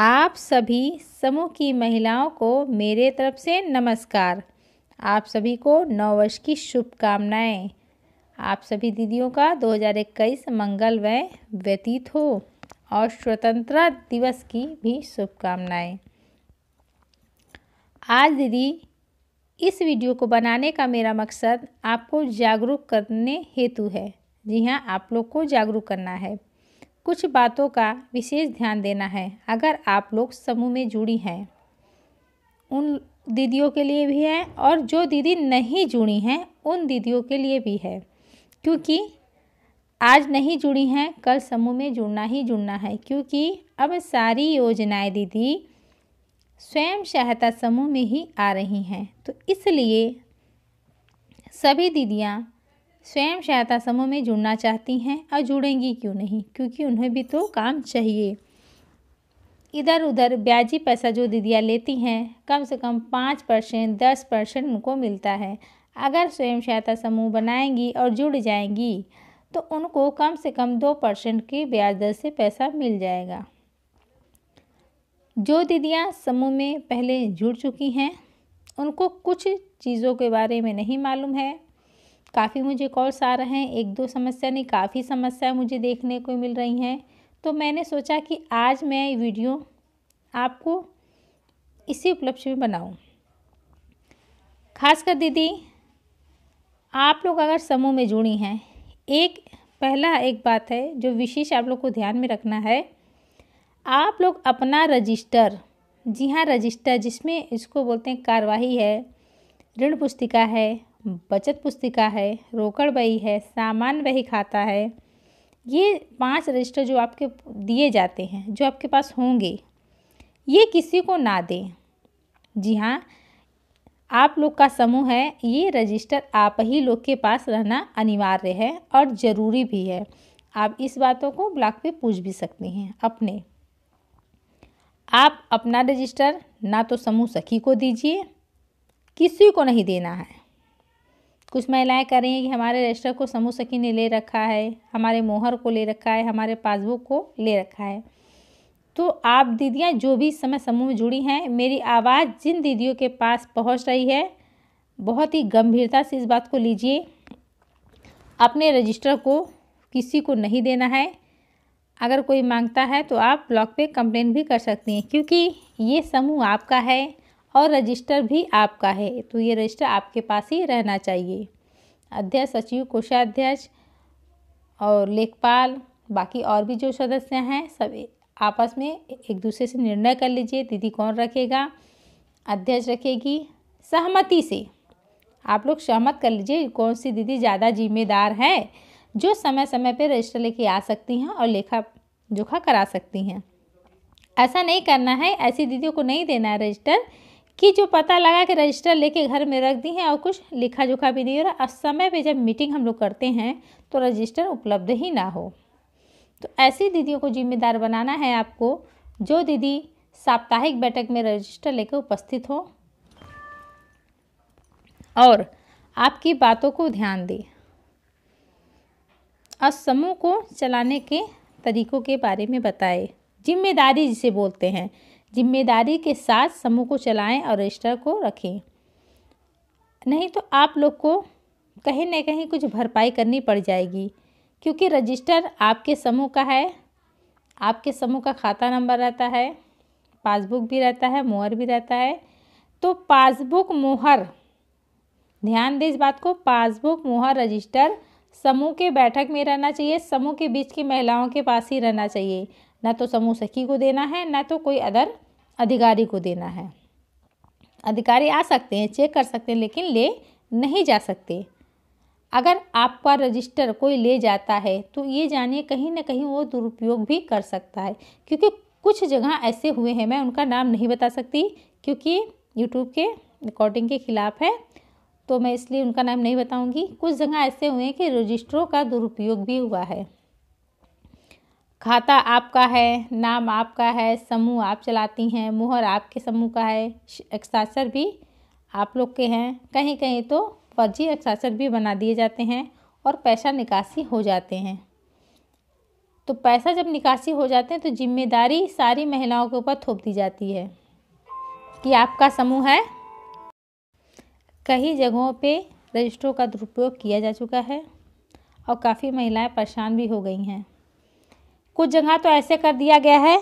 आप सभी समूह की महिलाओं को मेरे तरफ से नमस्कार आप सभी को नव वर्ष की शुभकामनाएं आप सभी दीदियों का 2021 मंगलमय व्यतीत हो और स्वतंत्रता दिवस की भी शुभकामनाएं आज दीदी इस वीडियो को बनाने का मेरा मकसद आपको जागरूक करने हेतु है जी हाँ आप लोग को जागरूक करना है कुछ बातों का विशेष ध्यान देना है अगर आप लोग समूह में जुड़ी हैं उन दीदियों के लिए भी है और जो दीदी नहीं जुड़ी हैं उन दीदियों के लिए भी है क्योंकि आज नहीं जुड़ी हैं कल समूह में जुड़ना ही जुड़ना है क्योंकि अब सारी योजनाएं दीदी स्वयं सहायता समूह में ही आ रही हैं तो इसलिए सभी दीदियाँ स्वयं सहायता समूह में जुड़ना चाहती हैं और जुड़ेंगी क्यों नहीं क्योंकि उन्हें भी तो काम चाहिए इधर उधर ब्याजी पैसा जो दीदियाँ लेती हैं कम से कम पाँच परसेंट दस परसेंट उनको मिलता है अगर स्वयं सहायता समूह बनाएंगी और जुड़ जाएंगी तो उनको कम से कम दो परसेंट की ब्याज दर से पैसा मिल जाएगा जो दीदियाँ समूह में पहले जुड़ चुकी हैं उनको कुछ चीज़ों के बारे में नहीं मालूम है काफ़ी मुझे कॉल्स आ रहे हैं एक दो समस्या नहीं काफ़ी समस्याएं मुझे देखने को मिल रही हैं तो मैंने सोचा कि आज मैं ये वीडियो आपको इसी उपलक्ष्य में बनाऊं खासकर दीदी आप लोग अगर समूह में जुड़ी हैं एक पहला एक बात है जो विशेष आप लोग को ध्यान में रखना है आप लोग अपना रजिस्टर जी हाँ रजिस्टर जिसमें इसको बोलते हैं कार्यवाही है ऋण पुस्तिका है बचत पुस्तिका है रोकड़ बही है सामान बही खाता है ये पांच रजिस्टर जो आपके दिए जाते हैं जो आपके पास होंगे ये किसी को ना दें जी हाँ आप लोग का समूह है ये रजिस्टर आप ही लोग के पास रहना अनिवार्य है और ज़रूरी भी है आप इस बातों को ब्लॉक पे पूछ भी सकते हैं अपने आप अपना रजिस्टर ना तो समूह सखी को दीजिए किसी को नहीं देना है कुछ महिलाएं कह रही हैं कि हमारे रजिस्टर को समूह सखी ने ले रखा है हमारे मोहर को ले रखा है हमारे पासबुक को ले रखा है तो आप दीदियां जो भी समय समूह में जुड़ी हैं मेरी आवाज़ जिन दीदियों के पास पहुंच रही है बहुत ही गंभीरता से इस बात को लीजिए अपने रजिस्टर को किसी को नहीं देना है अगर कोई मांगता है तो आप ब्लॉक पे कंप्लेन भी कर सकती हैं क्योंकि ये समूह आपका है और रजिस्टर भी आपका है तो ये रजिस्टर आपके पास ही रहना चाहिए अध्यक्ष सचिव कोषाध्यक्ष और लेखपाल बाकी और भी जो सदस्य हैं सब आपस में एक दूसरे से निर्णय कर लीजिए दीदी कौन रखेगा अध्यक्ष रखेगी सहमति से आप लोग सहमत कर लीजिए कौन सी दीदी ज़्यादा जिम्मेदार है जो समय समय पर रजिस्टर लेके आ सकती हैं और लेखा जोखा करा सकती हैं ऐसा नहीं करना है ऐसी दीदियों को नहीं देना है रजिस्टर कि जो पता लगा कि रजिस्टर लेके घर में रख दी है और कुछ लिखा जोखा भी नहीं हो रहा और समय पे जब मीटिंग हम लोग करते हैं तो रजिस्टर उपलब्ध ही ना हो तो ऐसी दीदियों को जिम्मेदार बनाना है आपको जो दीदी साप्ताहिक बैठक में रजिस्टर लेकर उपस्थित हो और आपकी बातों को ध्यान दे और समूह को चलाने के तरीकों के बारे में बताए जिम्मेदारी जिसे बोलते हैं जिम्मेदारी के साथ समूह को चलाएं और रजिस्टर को रखें नहीं तो आप लोग को कहीं ना कहीं कुछ भरपाई करनी पड़ जाएगी क्योंकि रजिस्टर आपके समूह का है आपके समूह का खाता नंबर रहता है पासबुक भी रहता है मोहर भी रहता है तो पासबुक मोहर ध्यान दें इस बात को पासबुक मोहर रजिस्टर समूह के बैठक में रहना चाहिए समूह के बीच की महिलाओं के पास ही रहना चाहिए न तो समूह सखी को देना है न तो कोई अदर अधिकारी को देना है अधिकारी आ सकते हैं चेक कर सकते हैं लेकिन ले नहीं जा सकते अगर आपका रजिस्टर कोई ले जाता है तो ये जानिए कहीं ना कहीं वो दुरुपयोग भी कर सकता है क्योंकि कुछ जगह ऐसे हुए हैं मैं उनका नाम नहीं बता सकती क्योंकि यूट्यूब के रिकॉर्डिंग के ख़िलाफ़ है तो मैं इसलिए उनका नाम नहीं बताऊंगी कुछ जगह ऐसे हुए हैं कि रजिस्टरों का दुरुपयोग भी हुआ है खाता आपका है नाम आपका है समूह आप चलाती हैं मुहर आपके समूह का है अक्षाक्षर भी आप लोग के हैं कहीं कहीं तो फर्जी अक्षाक्षर भी बना दिए जाते हैं और पैसा निकासी हो जाते हैं तो पैसा जब निकासी हो जाते हैं तो जिम्मेदारी सारी महिलाओं के ऊपर थोप दी जाती है कि आपका समूह है कई जगहों पे रजिस्टरों का दुरुपयोग किया जा चुका है और काफ़ी महिलाएं परेशान भी हो गई हैं कुछ जगह तो ऐसे कर दिया गया है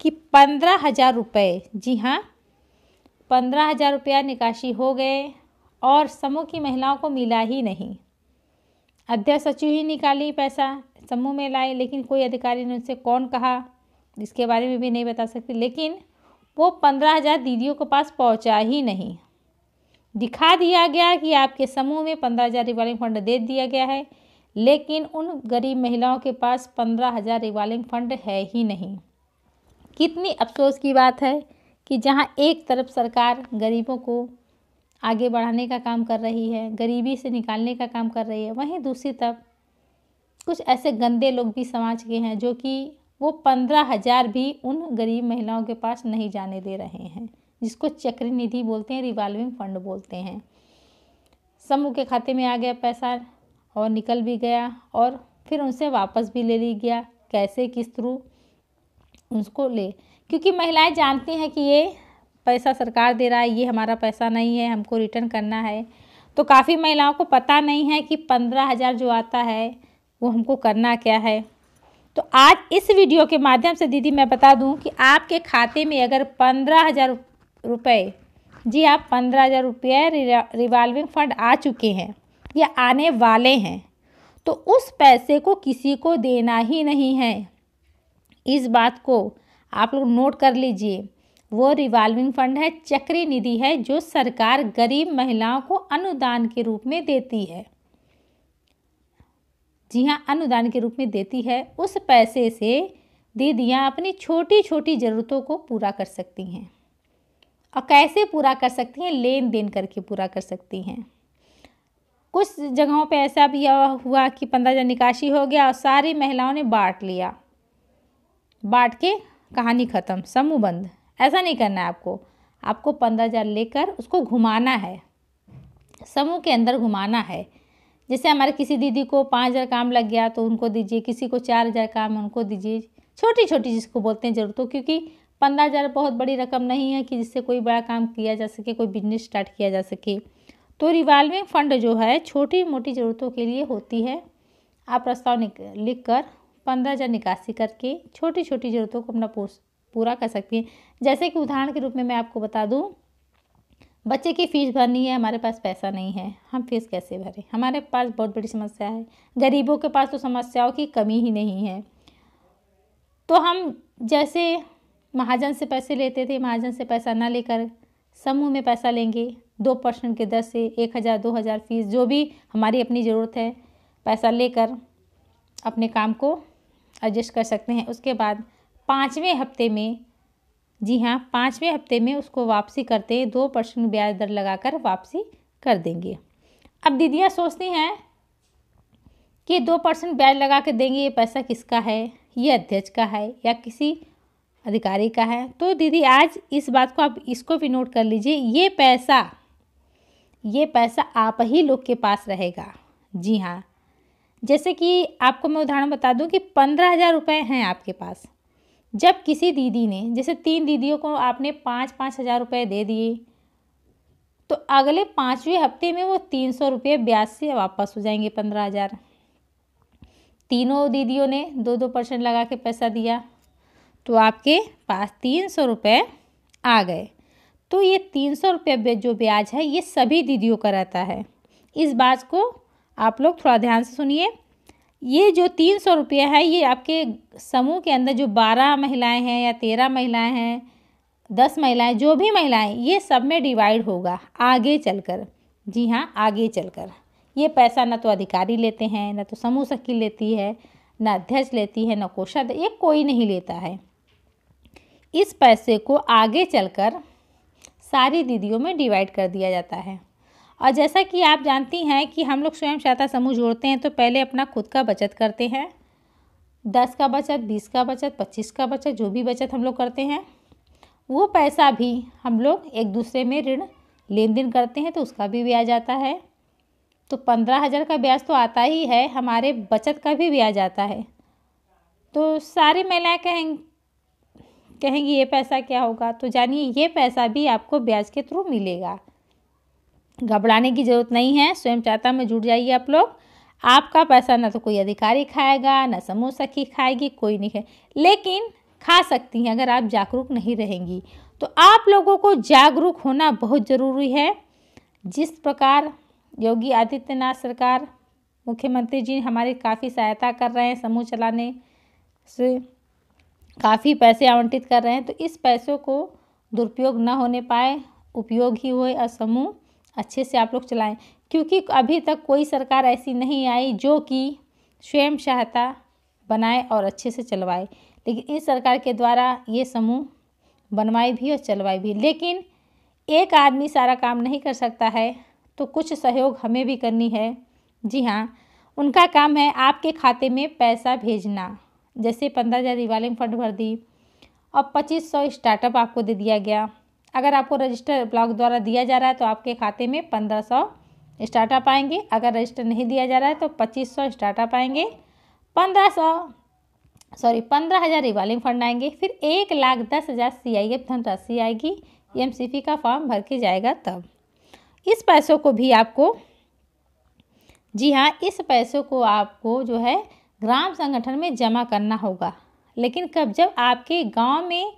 कि पंद्रह हज़ार रुपये जी हाँ पंद्रह हज़ार रुपया निकासी हो गए और समूह की महिलाओं को मिला ही नहीं अध्यक्ष सचिव ही निकाली पैसा समूह में लाए लेकिन कोई अधिकारी ने उनसे कौन कहा इसके बारे में भी नहीं बता सकती लेकिन वो पंद्रह हज़ार दीदियों के पास पहुंचा ही नहीं दिखा दिया गया कि आपके समूह में पंद्रह हज़ार रिवॉल्विंग फंड दे दिया गया है लेकिन उन गरीब महिलाओं के पास पंद्रह हज़ार रिवाल्विंग फंड है ही नहीं कितनी अफसोस की बात है कि जहां एक तरफ सरकार गरीबों को आगे बढ़ाने का काम कर रही है गरीबी से निकालने का काम कर रही है वहीं दूसरी तरफ कुछ ऐसे गंदे लोग भी समाज के हैं जो कि वो पंद्रह हज़ार भी उन गरीब महिलाओं के पास नहीं जाने दे रहे हैं जिसको चक्री निधि बोलते हैं रिवाल्विंग फंड बोलते हैं समूह के खाते में आ गया पैसा और निकल भी गया और फिर उनसे वापस भी ले ली गया कैसे किस थ्रू उसको ले क्योंकि महिलाएं जानती हैं कि ये पैसा सरकार दे रहा है ये हमारा पैसा नहीं है हमको रिटर्न करना है तो काफ़ी महिलाओं को पता नहीं है कि पंद्रह हज़ार जो आता है वो हमको करना क्या है तो आज इस वीडियो के माध्यम से दीदी मैं बता दूं कि आपके खाते में अगर पंद्रह हज़ार रुपये जी आप हाँ, पंद्रह हज़ार रुपये रिवॉल्विंग फंड आ चुके हैं या आने वाले हैं तो उस पैसे को किसी को देना ही नहीं है इस बात को आप लोग नोट कर लीजिए वो रिवॉल्विंग फंड है चक्री निधि है जो सरकार गरीब महिलाओं को अनुदान के रूप में देती है जी हाँ अनुदान के रूप में देती है उस पैसे से दीदियाँ अपनी छोटी छोटी ज़रूरतों को पूरा कर सकती हैं और कैसे पूरा कर सकती हैं लेन देन करके पूरा कर सकती हैं कुछ जगहों पे ऐसा भी हुआ कि पंद्रह जन निकासी हो गया और सारी महिलाओं ने बांट लिया बांट के कहानी ख़त्म समूह बंद ऐसा नहीं करना है आपको आपको पंद्रह हज़ार लेकर उसको घुमाना है समूह के अंदर घुमाना है जैसे हमारे किसी दीदी को पाँच हज़ार काम लग गया तो उनको दीजिए किसी को चार हज़ार काम उनको दीजिए छोटी छोटी जिसको बोलते हैं ज़रूरतों क्योंकि पंद्रह हज़ार बहुत बड़ी रकम नहीं है कि जिससे कोई बड़ा काम किया जा सके कोई बिजनेस स्टार्ट किया जा सके तो रिवाल्विंग फंड जो है छोटी मोटी ज़रूरतों के लिए होती है आप प्रस्ताव लिख कर पंद्रह हज़ार निकासी करके छोटी छोटी ज़रूरतों को अपना पूरा कर सकती हैं जैसे कि उदाहरण के रूप में मैं आपको बता दूं बच्चे की फ़ीस भरनी है हमारे पास पैसा नहीं है हम फीस कैसे भरें हमारे पास बहुत बड़ी समस्या है गरीबों के पास तो समस्याओं की कमी ही नहीं है तो हम जैसे महाजन से पैसे लेते थे महाजन से पैसा ना लेकर समूह में पैसा लेंगे दो परसेंट के दर से एक हज़ार दो हज़ार फीस जो भी हमारी अपनी ज़रूरत है पैसा लेकर अपने काम को एडजस्ट कर सकते हैं उसके बाद पाँचवें हफ्ते में जी हाँ पाँचवें हफ्ते में उसको वापसी करते दो परसेंट ब्याज दर लगाकर वापसी कर देंगे अब दीदियाँ सोचती हैं कि दो परसेंट ब्याज लगा के देंगे ये पैसा किसका है ये अध्यक्ष का है या किसी अधिकारी का है तो दीदी आज इस बात को आप इसको भी नोट कर लीजिए ये पैसा ये पैसा आप ही लोग के पास रहेगा जी हाँ जैसे कि आपको मैं उदाहरण बता दूं कि पंद्रह हज़ार रुपये हैं आपके पास जब किसी दीदी ने जैसे तीन दीदियों को आपने पाँच पाँच हज़ार रुपये दे दिए तो अगले पाँचवें हफ्ते में वो तीन सौ रुपये ब्याज से वापस हो जाएंगे पंद्रह हज़ार तीनों दीदियों ने दो दो परसेंट लगा के पैसा दिया तो आपके पास तीन सौ रुपये आ गए तो ये तीन सौ रुपये जो ब्याज है ये सभी दीदियों का रहता है इस बात को आप लोग थोड़ा ध्यान से सुनिए ये जो तीन सौ रुपये है ये आपके समूह के अंदर जो बारह महिलाएं हैं या तेरह महिलाएं हैं दस महिलाएं जो भी महिलाएं ये सब में डिवाइड होगा आगे चलकर जी हाँ आगे चलकर ये पैसा ना तो अधिकारी लेते हैं ना तो समूह सखी लेती है ना अध्यक्ष लेती है ना कोषाध्यक्ष ये कोई नहीं लेता है इस पैसे को आगे चलकर सारी दीदियों में डिवाइड कर दिया जाता है और जैसा कि आप जानती हैं कि हम लोग स्वयं सहायता समूह जोड़ते हैं तो पहले अपना खुद का बचत करते हैं दस का बचत बीस का बचत पच्चीस का बचत जो भी बचत हम लोग करते हैं वो पैसा भी हम लोग एक दूसरे में ऋण लेन देन करते हैं तो उसका भी ब्याज आता है तो पंद्रह हज़ार का ब्याज तो आता ही है हमारे बचत का भी ब्याज आता है तो सारी महिलाएँ कहें कहेंगे ये पैसा क्या होगा तो जानिए ये पैसा भी आपको ब्याज के थ्रू मिलेगा घबराने की ज़रूरत नहीं है स्वयं चाहता में जुट जाइए आप लोग आपका पैसा ना तो कोई अधिकारी खाएगा ना समूह सखी खाएगी कोई नहीं है लेकिन खा सकती हैं अगर आप जागरूक नहीं रहेंगी तो आप लोगों को जागरूक होना बहुत ज़रूरी है जिस प्रकार योगी आदित्यनाथ सरकार मुख्यमंत्री जी हमारी काफ़ी सहायता कर रहे हैं समूह चलाने से काफ़ी पैसे आवंटित कर रहे हैं तो इस पैसों को दुरुपयोग ना होने पाए उपयोग ही हुए और समूह अच्छे से आप लोग चलाएं क्योंकि अभी तक कोई सरकार ऐसी नहीं आई जो कि स्वयं सहायता बनाए और अच्छे से चलवाए लेकिन इस सरकार के द्वारा ये समूह बनवाए भी और चलवाए भी लेकिन एक आदमी सारा काम नहीं कर सकता है तो कुछ सहयोग हमें भी करनी है जी हाँ उनका काम है आपके खाते में पैसा भेजना जैसे पंद्रह हज़ार रिवाइलिंग फंड भर दी और पच्चीस सौ स्टार्टअप आपको दे दिया गया अगर आपको रजिस्टर ब्लॉक द्वारा दिया जा रहा है तो आपके खाते में पंद्रह सौ स्टार्टअप आएंगे अगर रजिस्टर नहीं दिया जा रहा है तो पच्चीस सौ स्टार्टअप आएंगे पंद्रह सौ सॉरी पंद्रह हज़ार रिवॉल्विंग फंड आएंगे फिर एक लाख दस हज़ार सी आई एफ धनराशि आएगी एम सी पी का फॉर्म भर के जाएगा तब इस पैसों को भी आपको जी हाँ इस पैसों को आपको जो है ग्राम संगठन में जमा करना होगा लेकिन कब जब आपके गांव में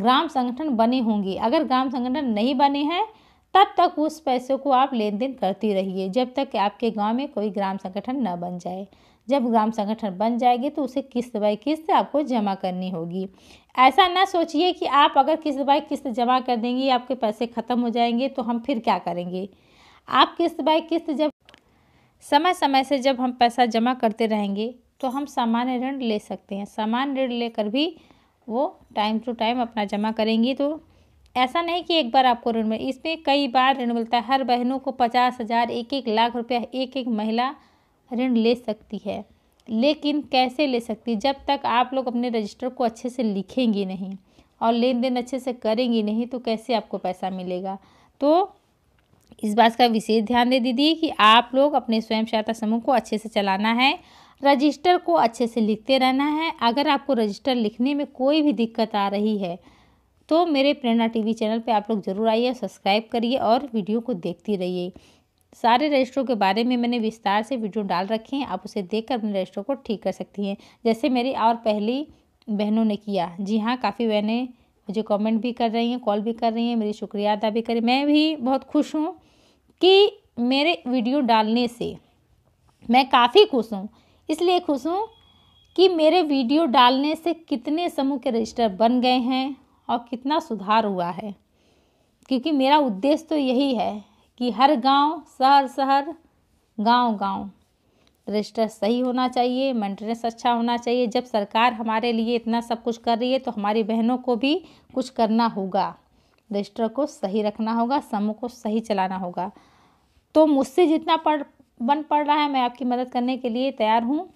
ग्राम संगठन बने होंगे अगर ग्राम संगठन नहीं बने हैं तब तक उस पैसे को आप लेन देन करती रहिए जब तक आपके गांव में कोई ग्राम संगठन न बन जाए जब ग्राम संगठन बन जाएगी तो उसे किस्त बाई किस्त आपको जमा करनी होगी ऐसा ना सोचिए कि आप अगर किस्त बाई किस्त जमा कर देंगे आपके पैसे ख़त्म हो जाएंगे तो हम फिर क्या करेंगे आप किस्त बाई किस्त जब समय समय से जब हम पैसा जमा करते रहेंगे तो हम सामान्य ऋण ले सकते हैं सामान्य ऋण लेकर भी वो टाइम टू टाइम अपना जमा करेंगी तो ऐसा नहीं कि एक बार आपको ऋण मिले इसमें कई बार ऋण मिलता है हर बहनों को पचास हज़ार एक एक लाख रुपया एक एक महिला ऋण ले सकती है लेकिन कैसे ले सकती जब तक आप लोग अपने रजिस्टर को अच्छे से लिखेंगी नहीं और लेन देन अच्छे से करेंगी नहीं तो कैसे आपको पैसा मिलेगा तो इस बात का विशेष ध्यान दे दीदी कि आप लोग अपने स्वयं सहायता समूह को अच्छे से चलाना है रजिस्टर को अच्छे से लिखते रहना है अगर आपको रजिस्टर लिखने में कोई भी दिक्कत आ रही है तो मेरे प्रेरणा टीवी चैनल पे आप लोग ज़रूर आइए सब्सक्राइब करिए और वीडियो को देखती रहिए सारे रजिस्टरों के बारे में मैंने विस्तार से वीडियो डाल रखे हैं आप उसे देखकर अपने रजिस्टरों को ठीक कर सकती हैं जैसे मेरी और पहली बहनों ने किया जी हाँ काफ़ी बहनें मुझे कमेंट भी कर रही हैं कॉल भी कर रही हैं मेरी शुक्रिया अदा भी करी मैं भी बहुत खुश हूँ कि मेरे वीडियो डालने से मैं काफ़ी खुश हूँ इसलिए खुश हूँ कि मेरे वीडियो डालने से कितने समूह के रजिस्टर बन गए हैं और कितना सुधार हुआ है क्योंकि मेरा उद्देश्य तो यही है कि हर गांव शहर शहर गांव गांव रजिस्टर सही होना चाहिए मेंटेनेंस अच्छा होना चाहिए जब सरकार हमारे लिए इतना सब कुछ कर रही है तो हमारी बहनों को भी कुछ करना होगा रजिस्टर को सही रखना होगा समूह को सही चलाना होगा तो मुझसे जितना पढ़ बन पड़ रहा है मैं आपकी मदद करने के लिए तैयार हूँ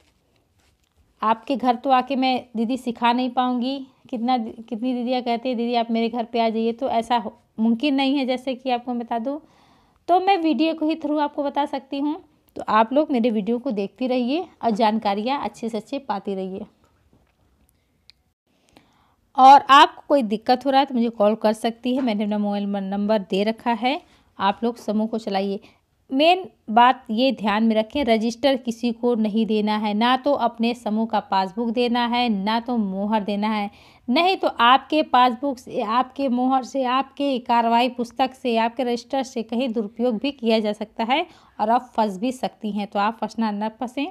आपके घर तो आके मैं दीदी सिखा नहीं पाऊँगी कितना कितनी दीदियाँ कहती है दीदी आप मेरे घर पे आ जाइए तो ऐसा मुमकिन नहीं है जैसे कि आपको बता दूँ तो मैं वीडियो को ही थ्रू आपको बता सकती हूँ तो आप लोग मेरे वीडियो को देखती रहिए और जानकारियाँ अच्छे से अच्छे पाती रहिए और आपको कोई दिक्कत हो रहा है तो मुझे कॉल कर सकती है मैंने अपना मोबाइल नंबर दे रखा है आप लोग समूह को चलाइए मेन बात ये ध्यान में रखें रजिस्टर किसी को नहीं देना है ना तो अपने समूह का पासबुक देना है ना तो मोहर देना है नहीं तो आपके पासबुक से आपके मोहर से आपके कार्रवाई पुस्तक से आपके रजिस्टर से कहीं दुरुपयोग भी किया जा सकता है और आप फंस भी सकती हैं तो आप फंसना न फंसें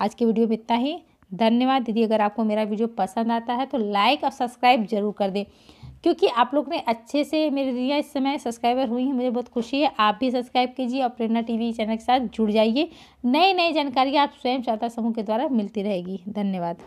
आज के वीडियो में इतना ही धन्यवाद दीदी अगर आपको मेरा वीडियो पसंद आता है तो लाइक और सब्सक्राइब जरूर कर दें क्योंकि आप लोग ने अच्छे से मेरे दीदियाँ इस समय सब्सक्राइबर हुई हैं मुझे बहुत खुशी है आप भी सब्सक्राइब कीजिए और प्रेरणा टीवी चैनल के साथ जुड़ जाइए नई नई जानकारी आप स्वयं सहायता समूह के द्वारा मिलती रहेगी धन्यवाद